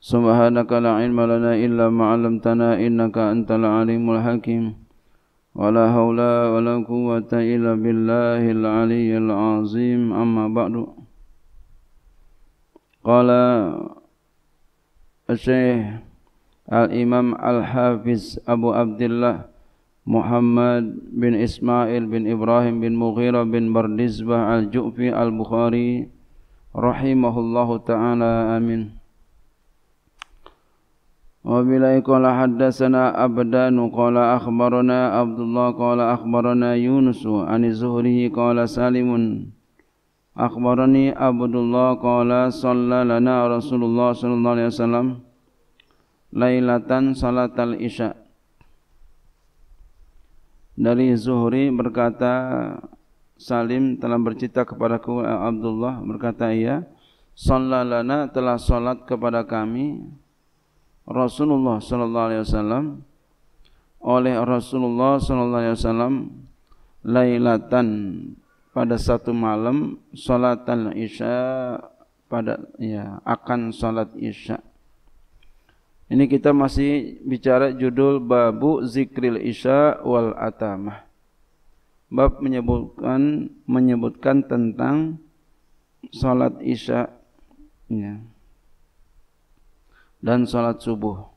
سبحانك لا علم لنا إلا ما علمتنا إنك أنت العليم الحكيم ولا حول ولا قوة إلا بالله العلي العظيم أما بعد قال الشيخ الإمام الحافظ أبو عبد الله محمد بن إسماعيل بن إبراهيم بن مغيرة بن بردزبة الجؤفي البخاري رحمه الله تعالى آمين وبالله قال حدثنا أبدان قال أخبرنا عبد الله قال أخبرنا يونس عن الزهري قال سالم أخبرني عبد الله قال صلى لنا رسول الله صلى الله عليه وسلم ليلة صلاة العشاء dari Zuhri berkata Salim telah bercerita kepadaku Abdullah berkata ia sallalana telah salat kepada kami Rasulullah sallallahu alaihi wasallam oleh Rasulullah sallallahu alaihi wasallam lailatan pada satu malam salatan isya pada ya akan salat isya ini kita masih bicara judul babu zikril isya wal atamah bab menyebutkan menyebutkan tentang salat isya ya dan salat subuh.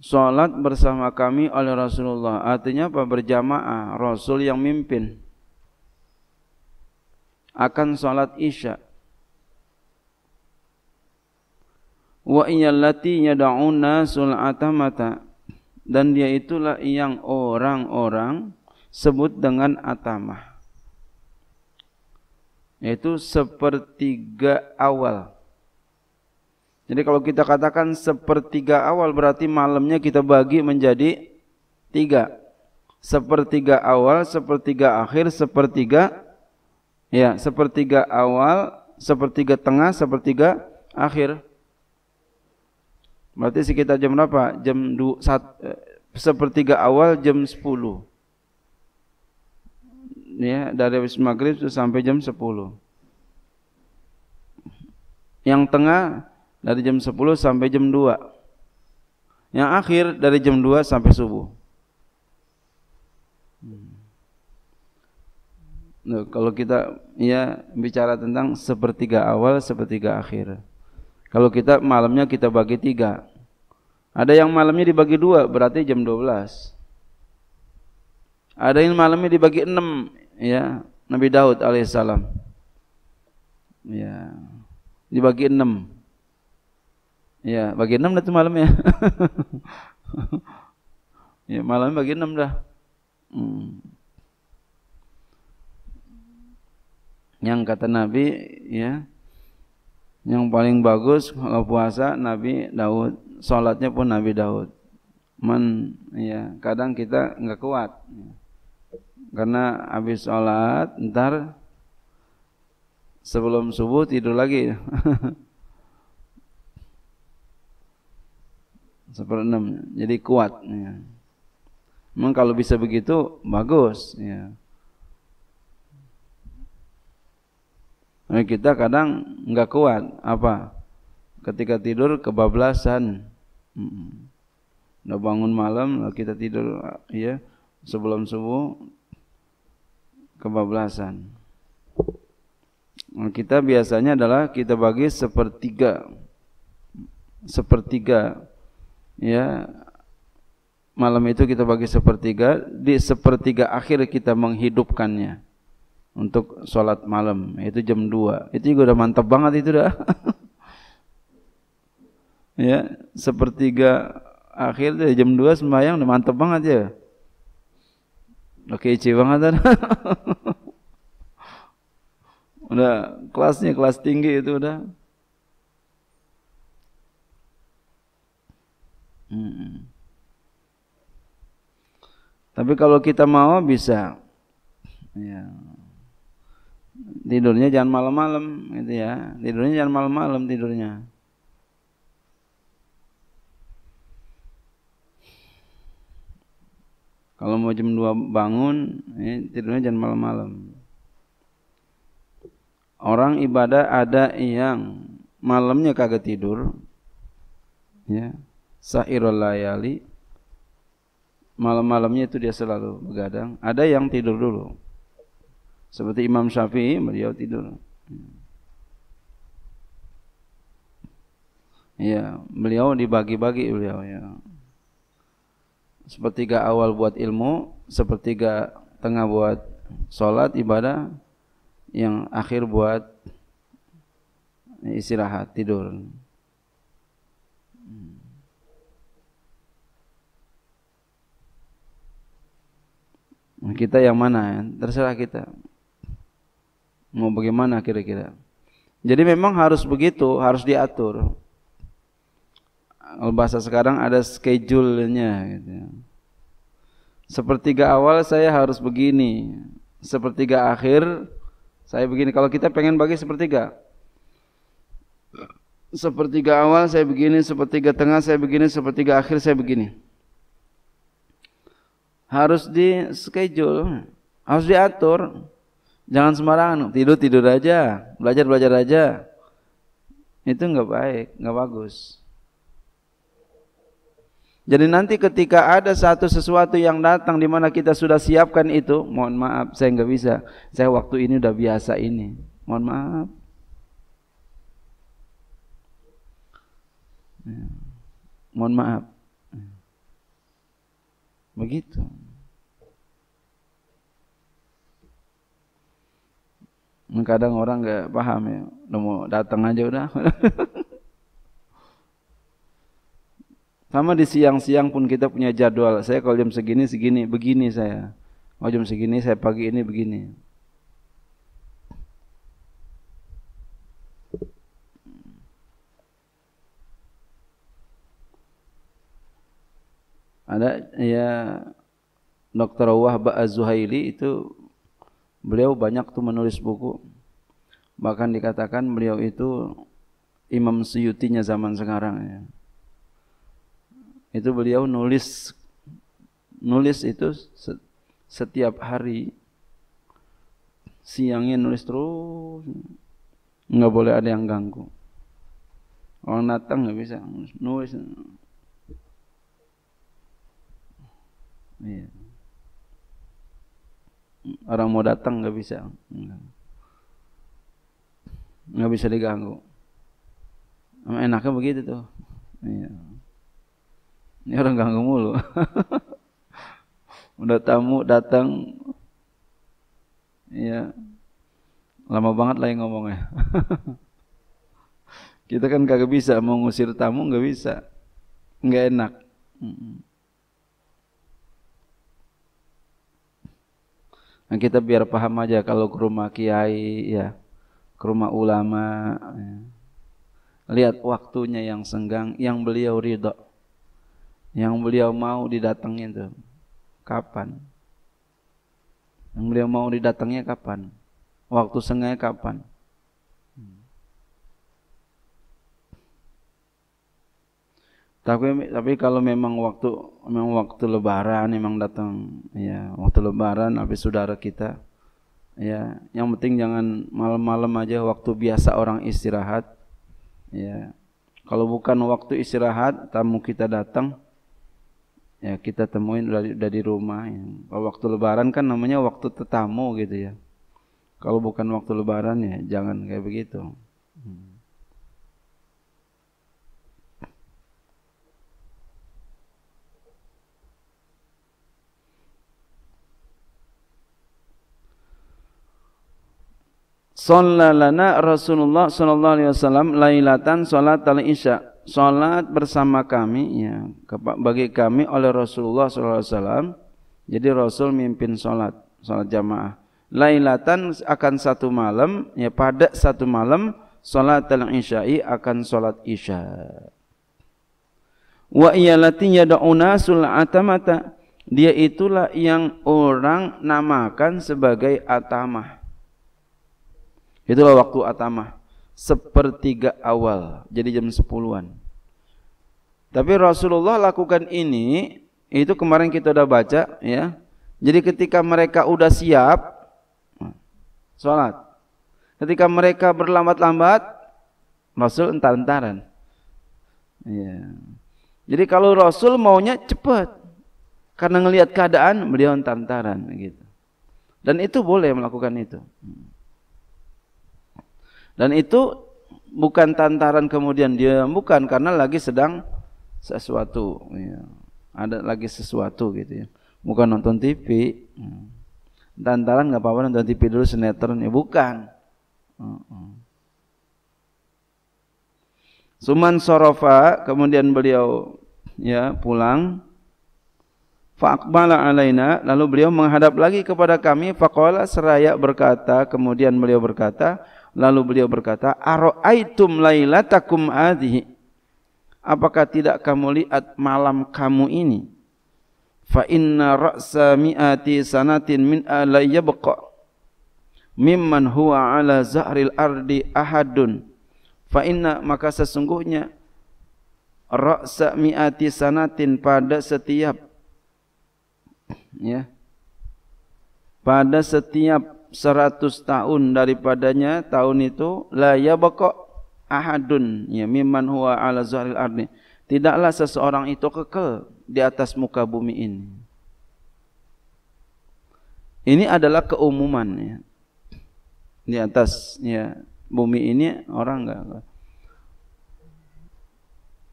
Salat bersama kami oleh Rasulullah Artinya apa? Berjamaah Rasul yang mimpin Akan salat isya Wa iyallati yada'una sul'atamata Dan dia itulah yang orang-orang Sebut dengan atamah yaitu sepertiga awal. Jadi kalau kita katakan sepertiga awal berarti malamnya kita bagi menjadi tiga. Sepertiga awal, sepertiga akhir, sepertiga ya, sepertiga awal, sepertiga tengah, sepertiga akhir. Berarti sekitar jam berapa? Jam 1 eh, sepertiga awal jam 10 ya dari habis maghrib sampai jam 10 yang tengah dari jam 10 sampai jam 2 yang akhir dari jam 2 sampai subuh hmm. Nah, kalau kita ya bicara tentang sepertiga awal, sepertiga akhir. Kalau kita malamnya kita bagi tiga. Ada yang malamnya dibagi dua, berarti jam 12. Ada yang malamnya dibagi enam, ya Nabi Daud alaihissalam ya dibagi enam ya bagi enam nanti malam ya ya malam bagi enam dah hmm. yang kata Nabi ya yang paling bagus kalau puasa Nabi Daud salatnya pun Nabi Daud man ya kadang kita nggak kuat ya. Karena habis sholat, ntar sebelum subuh tidur lagi. Seperenam, jadi kuat. Ya. Memang kalau bisa begitu bagus. Ya. Nah, kita kadang nggak kuat apa ketika tidur kebablasan udah bangun malam kita tidur ya sebelum subuh kebablasan. Kita biasanya adalah kita bagi sepertiga sepertiga ya malam itu kita bagi sepertiga di sepertiga akhir kita menghidupkannya untuk sholat malam itu jam dua. itu juga udah mantap banget itu dah ya sepertiga akhir jam dua sembahyang udah mantap banget ya kece banget kan. udah kelasnya kelas tinggi itu udah. Hmm. Tapi kalau kita mau bisa. Ya. Tidurnya jangan malam-malam gitu ya. Tidurnya jangan malam-malam tidurnya. Kalau mau jam 2 bangun, eh, tidurnya jangan malam-malam. Orang ibadah ada yang malamnya kagak tidur. Ya. Sahirul layali. Malam-malamnya itu dia selalu begadang. Ada yang tidur dulu. Seperti Imam Syafi'i, beliau tidur. Ya, beliau dibagi-bagi beliau ya sepertiga awal buat ilmu, sepertiga tengah buat sholat, ibadah, yang akhir buat istirahat, tidur. Hmm. Kita yang mana ya? Terserah kita. Mau bagaimana kira-kira. Jadi memang harus begitu, harus diatur. Kalau bahasa sekarang ada schedule-nya gitu. Ya. Sepertiga awal saya harus begini, sepertiga akhir saya begini. Kalau kita pengen bagi sepertiga, sepertiga awal saya begini, sepertiga tengah saya begini, sepertiga akhir saya begini. Harus di schedule, harus diatur. Jangan sembarangan, tidur tidur aja, belajar belajar aja. Itu nggak baik, nggak bagus. Jadi nanti ketika ada satu sesuatu yang datang di mana kita sudah siapkan itu, mohon maaf, saya nggak bisa. Saya waktu ini udah biasa ini. Mohon maaf. Ya. Mohon maaf. Begitu. Kadang orang nggak paham ya. Udah mau datang aja udah. Sama di siang-siang pun kita punya jadwal. Saya kalau jam segini, segini, begini saya. Kalau jam segini, saya pagi ini begini. Ada ya Dr. Wahba Az-Zuhaili itu beliau banyak tuh menulis buku. Bahkan dikatakan beliau itu Imam Suyutinya zaman sekarang ya itu beliau nulis nulis itu setiap hari siangnya nulis terus nggak boleh ada yang ganggu orang datang nggak bisa nulis iya. orang mau datang nggak bisa nggak bisa diganggu enaknya begitu tuh iya. Ini orang ganggu mulu. Udah tamu datang, Iya. lama banget lah yang ngomongnya. Kita kan kagak bisa mau ngusir tamu nggak bisa, nggak enak. Nah, kita biar paham aja kalau ke rumah kiai ya, ke rumah ulama. Ya. Lihat waktunya yang senggang, yang beliau ridho yang beliau mau didatangin tuh kapan? Yang beliau mau didatangnya kapan? Waktu sengaja kapan? tapi tapi kalau memang waktu memang waktu lebaran memang datang ya waktu lebaran habis saudara kita ya yang penting jangan malam-malam aja waktu biasa orang istirahat ya kalau bukan waktu istirahat tamu kita datang ya kita temuin dari, dari rumah ya. kalau waktu lebaran kan namanya waktu tetamu gitu ya kalau bukan waktu lebaran ya jangan kayak begitu Sallallana Rasulullah sallallahu alaihi wasallam lailatan salat al-isya salat bersama kami ya bagi kami oleh Rasulullah SAW jadi Rasul mimpin salat salat jamaah lailatan akan satu malam ya pada satu malam salat al-isya'i akan salat isya wa iyalati yad'una sul'atamata dia itulah yang orang namakan sebagai atamah itulah waktu atamah sepertiga awal. Jadi jam sepuluhan. Tapi Rasulullah lakukan ini, itu kemarin kita udah baca ya. Jadi ketika mereka udah siap sholat, Ketika mereka berlambat-lambat, Rasul entar-entaran. Ya. Jadi kalau Rasul maunya cepat. Karena ngelihat keadaan, beliau entar-entaran gitu. Dan itu boleh melakukan itu. Dan itu bukan tantaran kemudian dia bukan karena lagi sedang sesuatu. Ya. Ada lagi sesuatu gitu ya. Bukan nonton TV. Hmm. Tantaran nggak apa-apa nonton TV dulu sinetron ya bukan. Uh -uh. Suman sorofa kemudian beliau ya pulang. fakbala alaina lalu beliau menghadap lagi kepada kami fakola seraya berkata kemudian beliau berkata Lalu beliau berkata, "Ara'aitum lailatakum hadhihi?" Apakah tidak kamu lihat malam kamu ini? Fa inna ra'sa mi'ati sanatin min alayyabqa mimman huwa ala zahril ardi ahadun. Fa inna maka sesungguhnya ra'sa mi'ati sanatin pada setiap ya pada setiap seratus tahun daripadanya tahun itu la yabqa ahadun ya mimman huwa ala zahril ardi tidaklah seseorang itu kekal di atas muka bumi ini ini adalah keumuman ya di atas ya bumi ini orang enggak,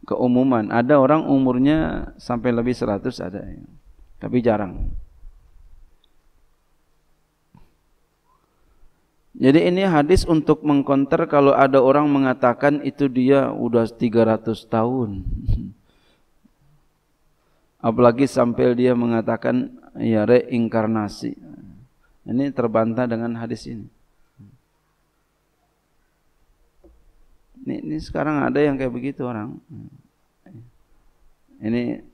keumuman ada orang umurnya sampai lebih 100 ada ya. tapi jarang Jadi ini hadis untuk mengkonter kalau ada orang mengatakan itu dia udah 300 tahun. Apalagi sampai dia mengatakan ya reinkarnasi. Ini terbantah dengan hadis ini. Ini, ini sekarang ada yang kayak begitu orang. Ini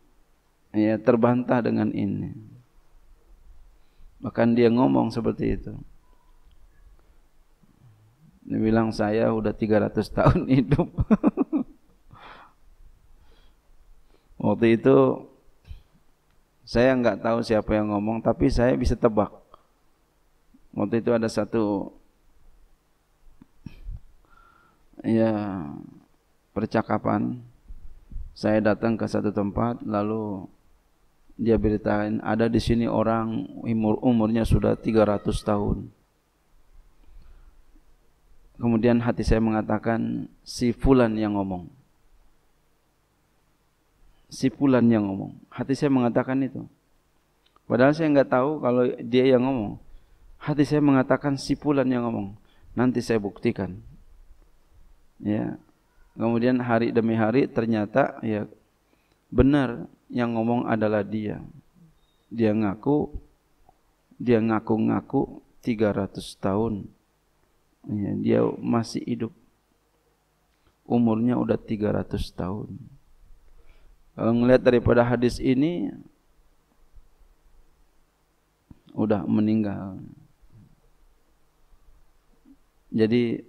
ya terbantah dengan ini. Bahkan dia ngomong seperti itu. Dia bilang saya udah 300 tahun hidup. Waktu itu saya nggak tahu siapa yang ngomong, tapi saya bisa tebak. Waktu itu ada satu ya percakapan saya datang ke satu tempat lalu dia beritain ada di sini orang umur umurnya sudah 300 tahun Kemudian hati saya mengatakan si fulan yang ngomong. Si fulan yang ngomong. Hati saya mengatakan itu. Padahal saya nggak tahu kalau dia yang ngomong. Hati saya mengatakan si fulan yang ngomong. Nanti saya buktikan. Ya. Kemudian hari demi hari ternyata ya benar yang ngomong adalah dia. Dia ngaku dia ngaku-ngaku 300 tahun ya, dia masih hidup umurnya udah 300 tahun Kalau ngelihat daripada hadis ini udah meninggal jadi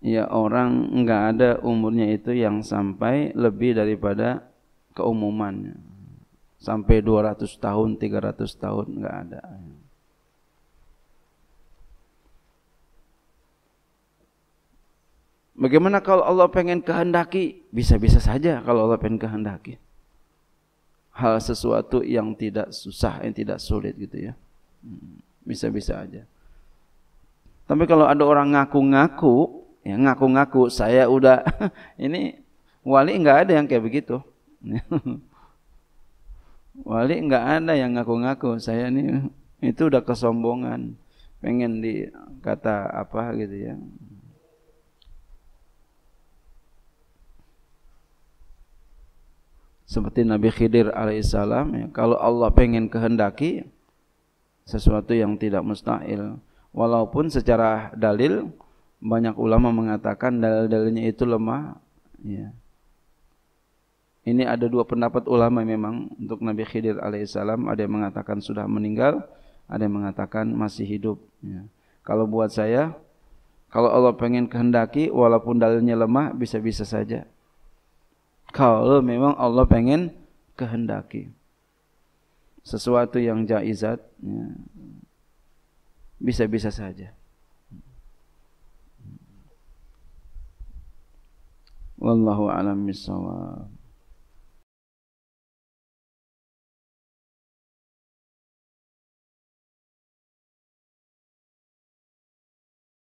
ya orang nggak ada umurnya itu yang sampai lebih daripada keumumannya sampai 200 tahun 300 tahun nggak ada Bagaimana kalau Allah pengen kehendaki? Bisa-bisa saja kalau Allah pengen kehendaki. Hal sesuatu yang tidak susah, yang tidak sulit gitu ya. Hmm, bisa-bisa aja. Tapi kalau ada orang ngaku-ngaku, ya ngaku-ngaku saya udah ini wali nggak ada yang kayak begitu. wali nggak ada yang ngaku-ngaku saya ini itu udah kesombongan pengen dikata apa gitu ya seperti Nabi Khidir alaihissalam ya, kalau Allah pengen kehendaki sesuatu yang tidak mustahil walaupun secara dalil banyak ulama mengatakan dalil-dalilnya itu lemah ya. ini ada dua pendapat ulama memang untuk Nabi Khidir alaihissalam ada yang mengatakan sudah meninggal ada yang mengatakan masih hidup ya. kalau buat saya kalau Allah pengen kehendaki walaupun dalilnya lemah bisa-bisa saja kalau memang Allah pengen kehendaki sesuatu yang jaizat ya, bisa-bisa saja wallahu alam bisawab